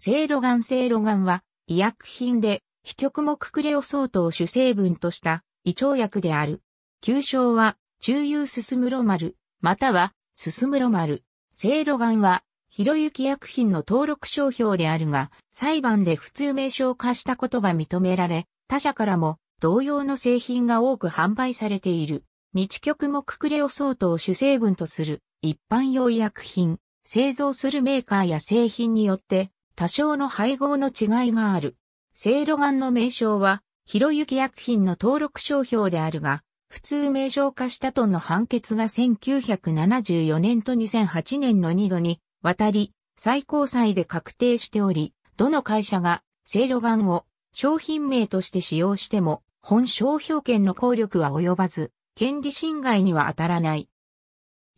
セイロガンセイロガンは医薬品で非極木クレオソートを主成分とした胃腸薬である。旧称は中有進むろ丸、または進すむろ丸。セイロガンはひろゆき薬品の登録商標であるが、裁判で普通名称化したことが認められ、他社からも同様の製品が多く販売されている。日極木クレオソートを主成分とする一般用医薬品、製造するメーカーや製品によって多少の配合の違いがある。セいろがんの名称は、ひろゆき薬品の登録商標であるが、普通名称化したとの判決が1974年と2008年の2度に渡り、最高裁で確定しており、どの会社がセいろがんを商品名として使用しても、本商標権の効力は及ばず、権利侵害には当たらない。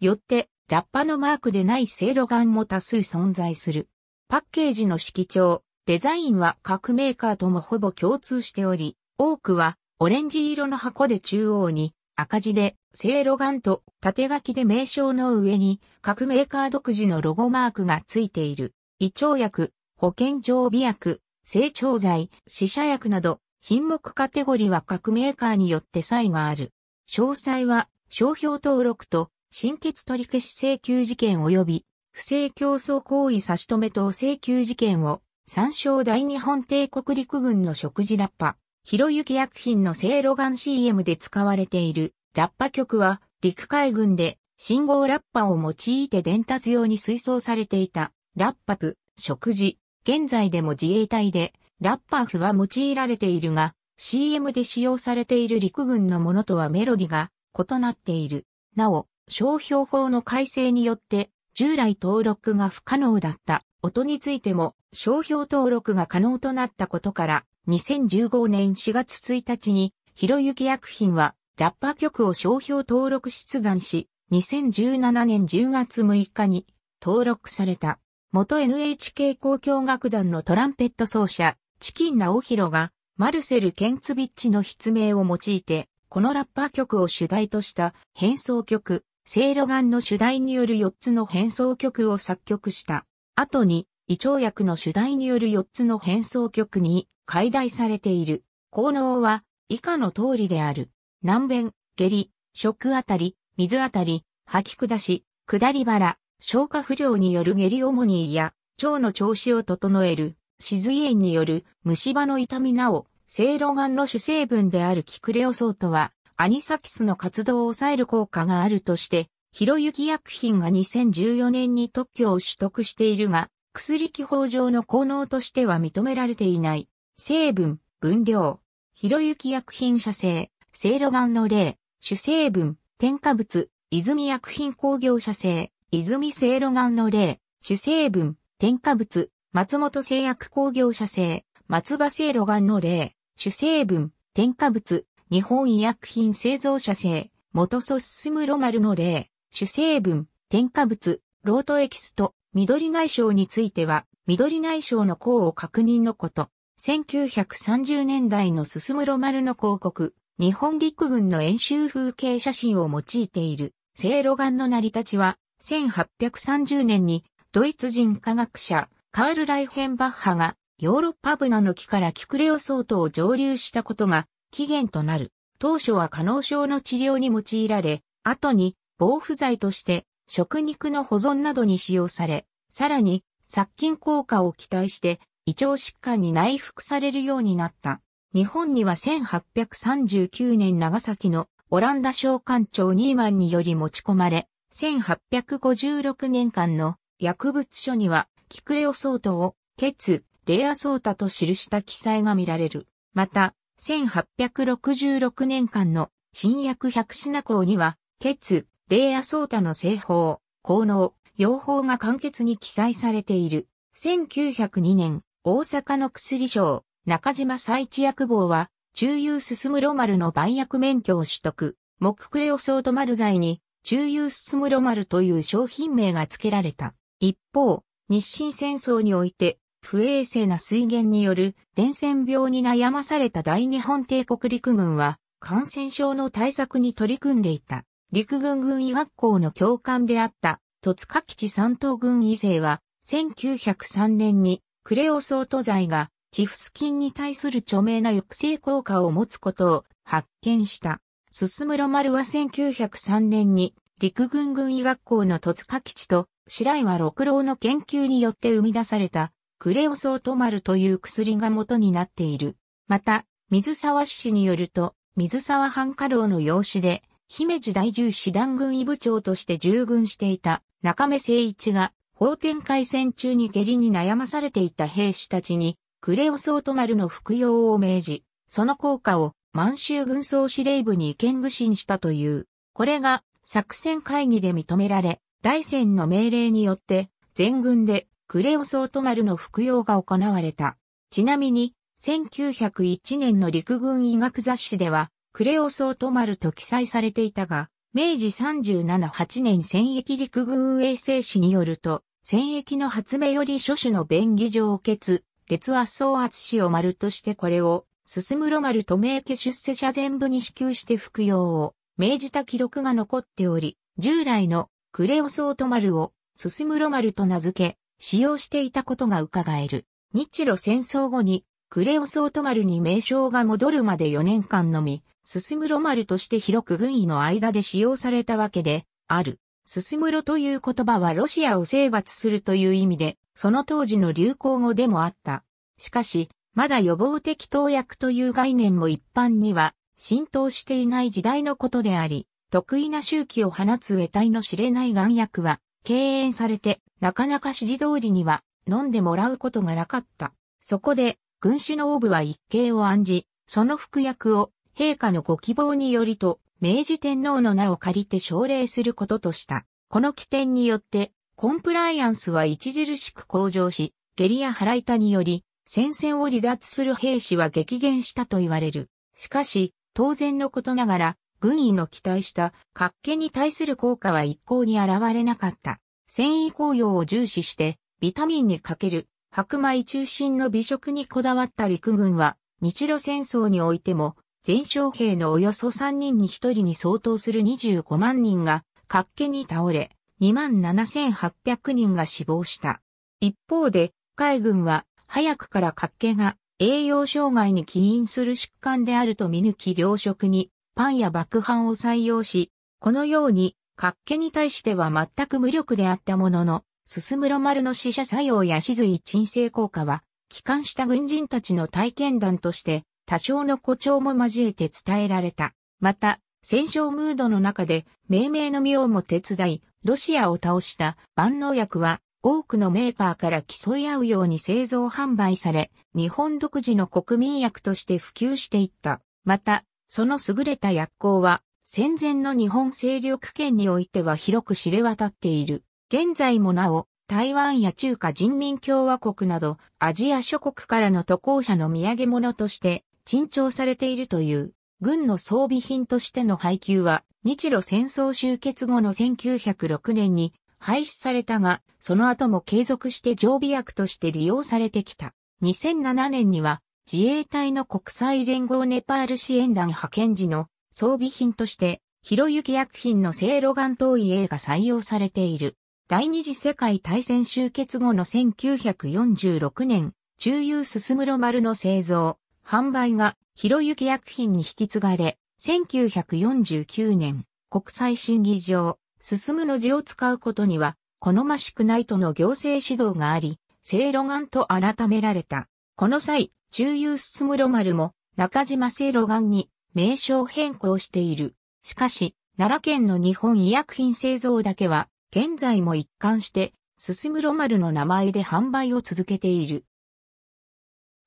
よって、ラッパのマークでないセいろがんも多数存在する。パッケージの色調、デザインは各メーカーともほぼ共通しており、多くはオレンジ色の箱で中央に赤字で、正露眼と縦書きで名称の上に各メーカー独自のロゴマークがついている。胃腸薬、保健常備薬、成長剤、死者薬など品目カテゴリーは各メーカーによって差異がある。詳細は商標登録と新血取り消し請求事件及び不正競争行為差し止め等請求事件を、参照大日本帝国陸軍の食事ラッパ、広行薬品のセイロガン CM で使われている、ラッパ曲は、陸海軍で、信号ラッパを用いて伝達用に推奨されていた、ラッパ部、食事。現在でも自衛隊で、ラッパフは用いられているが、CM で使用されている陸軍のものとはメロディが異なっている。なお、商標法の改正によって、従来登録が不可能だった音についても商標登録が可能となったことから2015年4月1日にひろゆき薬品はラッパー曲を商標登録出願し2017年10月6日に登録された元 NHK 交響楽団のトランペット奏者チキンナオヒロがマルセル・ケンツビッチの筆名を用いてこのラッパー曲を主題とした変奏曲、セイロガンの主題による4つの変奏曲を作曲した。後に、胃腸薬の主題による4つの変奏曲に解題されている。効能は以下の通りである。南弁、下痢、食あたり、水あたり、吐き下し、下り腹、消化不良による下痢主にや、腸の調子を整える、歯髄炎による虫歯の痛みなお、セイロガンの主成分であるキクレオソートは、アニサキスの活動を抑える効果があるとして、ひろゆき薬品が2014年に特許を取得しているが、薬機法上の効能としては認められていない。成分、分量、ひろゆき薬品社製、セイロガンの例、主成分、添加物、泉薬品工業社製、泉セイロガンの例、主成分、添加物、松本製薬工業社製、松葉セイロガンの例、主成分、添加物、日本医薬品製造者製、元ソ進むロマルの例、主成分、添加物、ロートエキスト、緑内障については、緑内障の項を確認のこと。1930年代の進むロマルの広告、日本陸軍の演習風景写真を用いている、聖ロガンの成り立ちは、1830年に、ドイツ人科学者、カール・ライヘンバッハが、ヨーロッパブナの木からキクレオソートを蒸留したことが起源となる。当初は可能症の治療に用いられ、後に防腐剤として食肉の保存などに使用され、さらに殺菌効果を期待して胃腸疾患に内服されるようになった。日本には1839年長崎のオランダ商館長ニーマンにより持ち込まれ、1856年間の薬物書にはキクレオソートを、ケツ、レアソータと記した記載が見られる。また、1866年間の新約百品項には、血、霊や相太の製法、効能、用法が簡潔に記載されている。1902年、大阪の薬商、中島最地薬房は、中遊進む丸の売薬免許を取得。木クレオソート丸剤に、中遊進む丸という商品名が付けられた。一方、日清戦争において、不衛生な水源による伝染病に悩まされた大日本帝国陸軍は感染症の対策に取り組んでいた。陸軍軍医学校の教官であった戸塚基地三等軍医生は1903年にクレオソート剤がチフス菌に対する著名な抑制効果を持つことを発見した。進すむ丸は1903年に陸軍軍医学校の戸塚基地と白岩六郎の研究によって生み出されたクレオソートマルという薬が元になっている。また、水沢氏によると、水沢半家老の養子で、姫路大従師団軍医部長として従軍していた中目誠一が、法天海戦中に下痢に悩まされていた兵士たちに、クレオソートマルの服用を命じ、その効果を満州軍総司令部に意見具信したという。これが作戦会議で認められ、大戦の命令によって全軍でクレオソートマルの服用が行われた。ちなみに、1901年の陸軍医学雑誌では、クレオソートマルと記載されていたが、明治37、8年戦役陸軍衛生士によると、戦役の発明より諸種の便宜上血、劣圧層圧死を丸としてこれを、進むろ丸と名家出世者全部に支給して服用を、命じた記録が残っており、従来のクレオソートマルを、進むろ丸と名付け、使用していたことが伺える。日露戦争後にクレオソートマルに名称が戻るまで4年間のみ、ススムロルとして広く軍医の間で使用されたわけである。ススムロという言葉はロシアを征伐するという意味で、その当時の流行語でもあった。しかし、まだ予防的投薬という概念も一般には浸透していない時代のことであり、得意な周期を放つ得体の知れない眼薬は、敬遠されて、なかなか指示通りには飲んでもらうことがなかった。そこで、軍主のオーブは一計を案じ、その服薬を陛下のご希望によりと、明治天皇の名を借りて奨励することとした。この起点によって、コンプライアンスは著しく向上し、下痢や腹痛により、戦線を離脱する兵士は激減したと言われる。しかし、当然のことながら、軍医の期待した、活気に対する効果は一向に現れなかった。繊維効用を重視して、ビタミンにかける、白米中心の美食にこだわった陸軍は、日露戦争においても、全将兵のおよそ3人に1人に相当する25万人が、活気に倒れ、27,800人が死亡した。一方で、海軍は、早くから活気が栄養障害に起因する疾患であると見抜き糧食にパンや爆販を採用し、このように、活気に対しては全く無力であったものの、進むロマルの死者作用や死髄鎮静効果は、帰還した軍人たちの体験談として、多少の誇張も交えて伝えられた。また、戦勝ムードの中で、命名の妙も手伝い、ロシアを倒した万能薬は、多くのメーカーから競い合うように製造販売され、日本独自の国民薬として普及していった。また、その優れた薬効は、戦前の日本勢力圏においては広く知れ渡っている。現在もなお、台湾や中華人民共和国など、アジア諸国からの渡航者の土産物として、珍重されているという、軍の装備品としての配給は、日露戦争終結後の1906年に廃止されたが、その後も継続して常備薬として利用されてきた。2007年には自衛隊の国際連合ネパール支援団派遣時の装備品として、広行薬品のセイロガン投影が採用されている。第二次世界大戦終結後の1946年、中油進むろ丸の製造、販売が広行薬品に引き継がれ、1949年、国際審議上、進むの字を使うことには、好ましくないとの行政指導があり、正露ロと改められた。この際、中遊進む丸も中島西路丸に名称変更している。しかし、奈良県の日本医薬品製造だけは、現在も一貫して、すすむろ丸の名前で販売を続けている。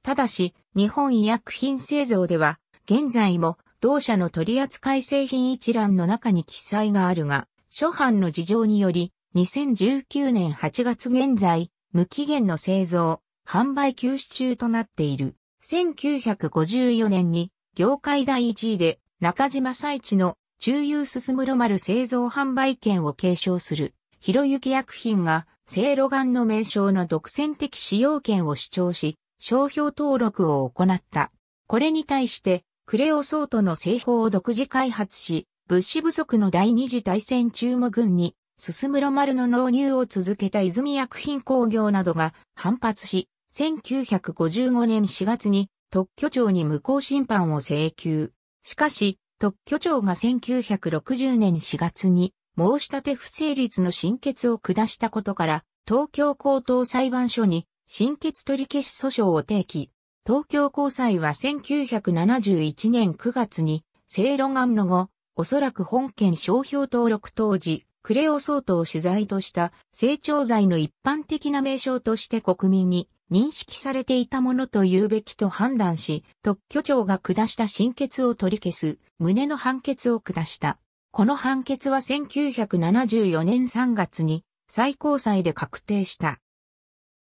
ただし、日本医薬品製造では、現在も同社の取扱製品一覧の中に記載があるが、諸般の事情により、2019年8月現在、無期限の製造、販売休止中となっている。1954年に業界第1位で中島最地の中油進むろ丸製造販売権を継承する、広行薬品が、聖露丸の名称の独占的使用権を主張し、商標登録を行った。これに対して、クレオソートの製法を独自開発し、物資不足の第二次大戦中も軍に、進むろ丸の納入を続けた泉薬品工業などが反発し、1955年4月に特許庁に無効審判を請求。しかし、特許庁が1960年4月に申し立て不成立の審決を下したことから、東京高等裁判所に審決取り消し訴訟を提起。東京高裁は1971年9月に、正論案の後、おそらく本件商標登録当時、クレオソートを取材とした、成長罪の一般的な名称として国民に認識されていたものと言うべきと判断し、特許庁が下した審決を取り消す、旨の判決を下した。この判決は1974年3月に最高裁で確定した。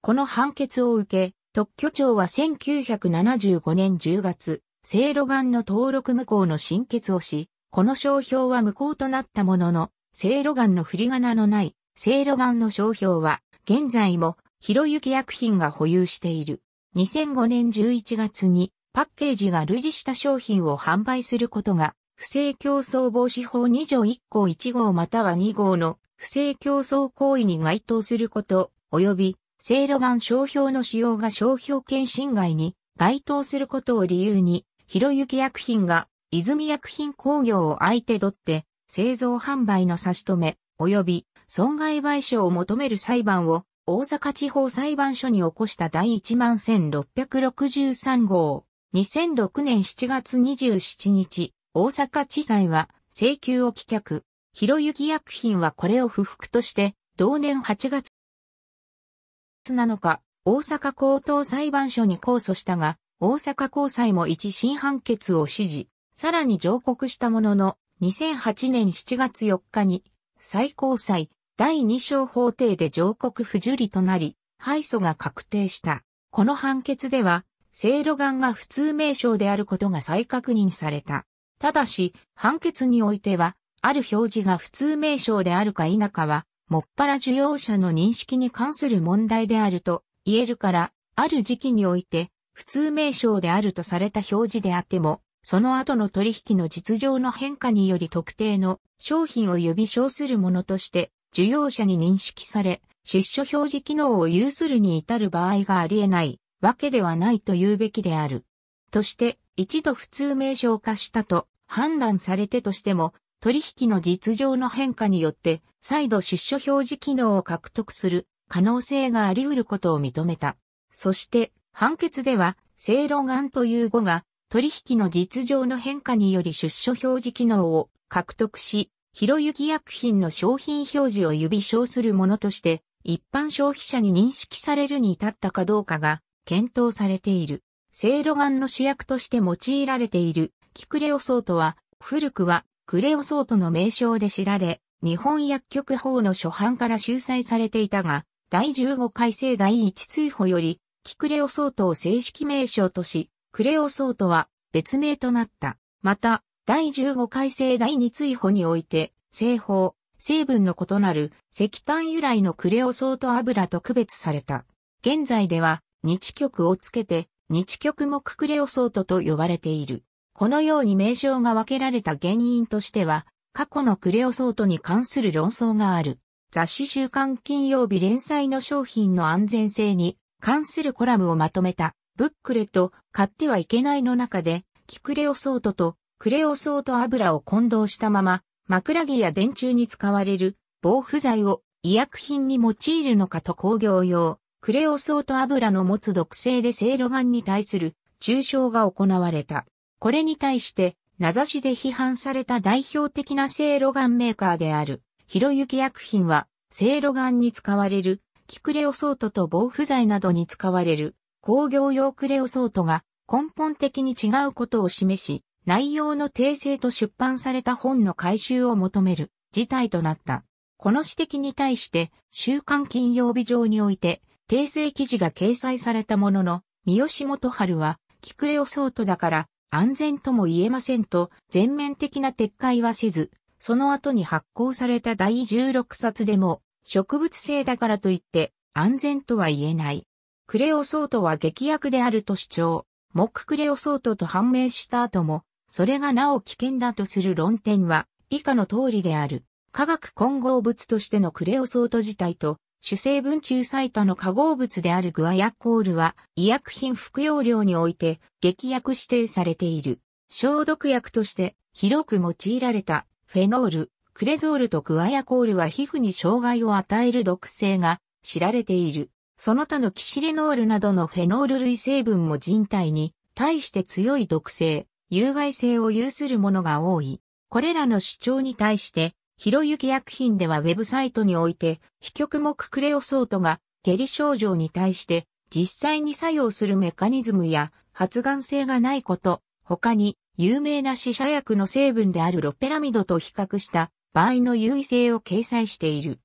この判決を受け、特許庁は1975年10月、正露丸の登録無効の審決をし、この商標は無効となったものの、正露丸の振り仮名のない、正露丸の商標は、現在も広行薬品が保有している。2005年11月にパッケージが類似した商品を販売することが、不正競争防止法2条1項1号または2号の不正競争行為に該当すること、及び、正露眼商標の使用が商標権侵害に該当することを理由に、広行薬品が泉薬品工業を相手取って、製造販売の差し止め、及び損害賠償を求める裁判を大阪地方裁判所に起こした第11663号。2006年7月27日、大阪地裁は請求を棄却。広行薬品はこれを不服として、同年8月7日、大阪高等裁判所に控訴したが、大阪高裁も一審判決を支持、さらに上告したものの、2008年7月4日に、最高裁、第二小法廷で上告不受理となり、敗訴が確定した。この判決では、セイロガンが普通名称であることが再確認された。ただし、判決においては、ある表示が普通名称であるか否かは、もっぱら受容者の認識に関する問題であると言えるから、ある時期において、普通名称であるとされた表示であっても、その後の取引の実情の変化により特定の商品を指称するものとして受容者に認識され、出所表示機能を有するに至る場合があり得ないわけではないと言うべきである。として、一度普通名称化したと判断されてとしても、取引の実情の変化によって、再度出所表示機能を獲得する可能性があり得ることを認めた。そして、判決では、正論案という語が、取引の実情の変化により出所表示機能を獲得し、ひろゆき薬品の商品表示を指称するものとして、一般消費者に認識されるに至ったかどうかが検討されている。セいろがんの主役として用いられているキクレオソートは、古くはクレオソートの名称で知られ、日本薬局法の初版から収載されていたが、第15改正第1追捕より、キクレオソートを正式名称とし、クレオソートは別名となった。また、第15回生第2追補において、製法、成分の異なる石炭由来のクレオソート油と区別された。現在では、日極をつけて、日極木クレオソートと呼ばれている。このように名称が分けられた原因としては、過去のクレオソートに関する論争がある。雑誌週刊金曜日連載の商品の安全性に関するコラムをまとめたブックレット買ってはいけないの中で、キクレオソートとクレオソート油を混同したまま、枕木や電柱に使われる防腐剤を医薬品に用いるのかと工業用、クレオソート油の持つ毒性でセイロガンに対する中傷が行われた。これに対して、名指しで批判された代表的なセイロガンメーカーである、ひろゆき薬品は、セイロガンに使われる、キクレオソートと防腐剤などに使われる、工業用クレオソートが根本的に違うことを示し、内容の訂正と出版された本の回収を求める事態となった。この指摘に対して週刊金曜日上において訂正記事が掲載されたものの、三好元春は、キクレオソートだから安全とも言えませんと全面的な撤回はせず、その後に発行された第16冊でも植物性だからといって安全とは言えない。クレオソートは劇薬であると主張。モッククレオソートと判明した後もそれがなお危険だとする論点は、以下の通りである。化学混合物としてのクレオソート自体と、主成分中最多の化合物であるグアヤコールは、医薬品服用量において、劇薬指定されている。消毒薬として、広く用いられた、フェノール、クレゾールとグアヤコールは皮膚に障害を与える毒性が知られている。その他のキシレノールなどのフェノール類成分も人体に対して強い毒性、有害性を有するものが多い。これらの主張に対して、ひろゆき薬品ではウェブサイトにおいて、非極目クレオソートが下痢症状に対して実際に作用するメカニズムや発がん性がないこと、他に有名な死者薬の成分であるロペラミドと比較した場合の優位性を掲載している。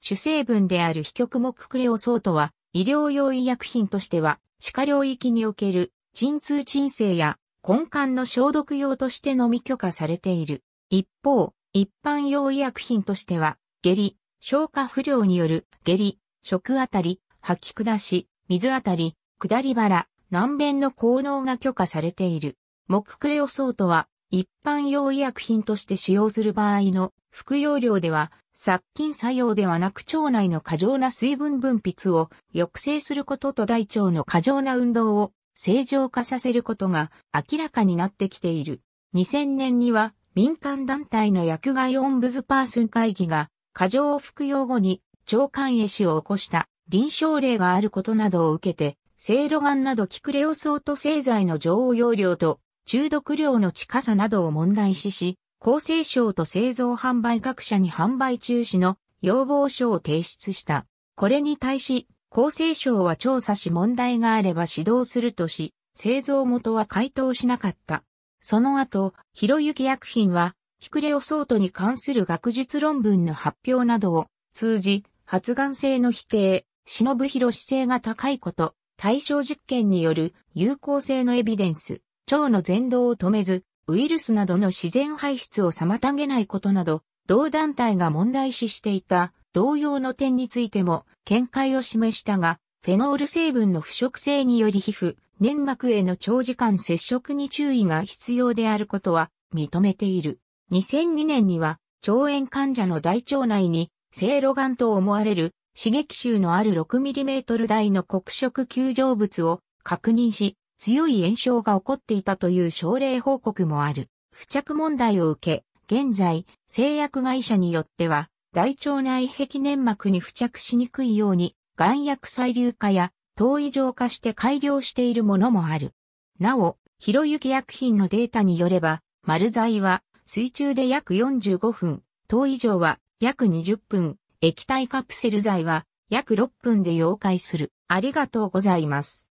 主成分である非極目クレオソートは医療用医薬品としては歯科領域における鎮痛鎮静や根幹の消毒用としてのみ許可されている。一方、一般用医薬品としては、下痢、消化不良による下痢、食あたり、吐き下し、水あたり、下り腹、軟便の効能が許可されている。モククレオソートは、一般用医薬品として使用する場合の服用量では、殺菌作用ではなく腸内の過剰な水分分泌を抑制することと大腸の過剰な運動を正常化させることが明らかになってきている。2000年には民間団体の薬害オンブズパーソン会議が過剰服用後に腸管炎死を起こした臨床例があることなどを受けて、セイロガンなどキクレオソート製剤の常用量と中毒量の近さなどを問題視し、厚生省と製造販売各社に販売中止の要望書を提出した。これに対し、厚生省は調査し問題があれば指導するとし、製造元は回答しなかった。その後、広行薬品は、キクレオソートに関する学術論文の発表などを通じ、発がん性の否定、忍ぶ広勢が高いこと、対象実験による有効性のエビデンス、腸の前動を止めず、ウイルスなどの自然排出を妨げないことなど、同団体が問題視していた同様の点についても見解を示したが、フェノール成分の腐食性により皮膚、粘膜への長時間接触に注意が必要であることは認めている。2002年には腸炎患者の大腸内にセいろと思われる刺激臭のある 6mm 台の黒色球状物を確認し、強い炎症が起こっていたという症例報告もある。付着問題を受け、現在、製薬会社によっては、大腸内壁粘膜に付着しにくいように、眼薬細粒化や、糖異常化して改良しているものもある。なお、ひろゆき薬品のデータによれば、丸剤は水中で約45分、糖異常は約20分、液体カプセル剤は約6分で溶解する。ありがとうございます。